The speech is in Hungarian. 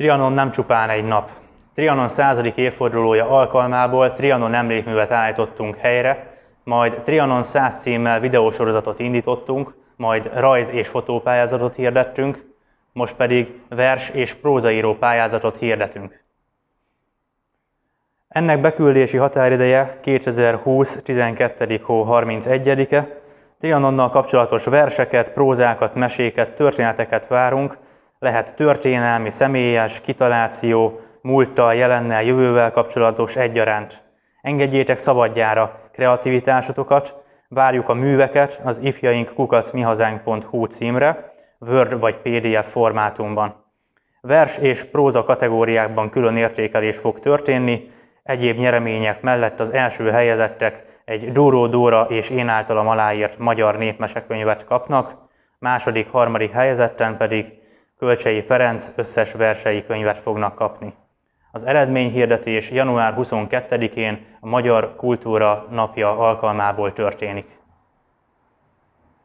Trianon nem csupán egy nap. Trianon századik évfordulója alkalmából Trianon emlékművet állítottunk helyre, majd Trianon 100 címmel videósorozatot indítottunk, majd rajz- és fotópályázatot hirdettünk, most pedig vers- és prózaíró pályázatot hirdetünk. Ennek beküldési határideje 2020. 12. hó 31-e. Trianonnal kapcsolatos verseket, prózákat, meséket, történeteket várunk, lehet történelmi, személyes, kitaláció, múlttal, jelennel, jövővel kapcsolatos egyaránt. Engedjétek szabadjára kreativitásotokat, várjuk a műveket az ifjaink kukaszmihazánk.hu címre, Word vagy PDF formátumban. Vers és próza kategóriákban külön értékelés fog történni, egyéb nyeremények mellett az első helyezettek egy Dóró Dóra és én általam aláírt magyar népmesekönyvet kapnak, második, harmadik helyezetten pedig Kölcsei Ferenc összes versei könyvet fognak kapni. Az eredményhirdetés január 22-én a Magyar Kultúra Napja alkalmából történik.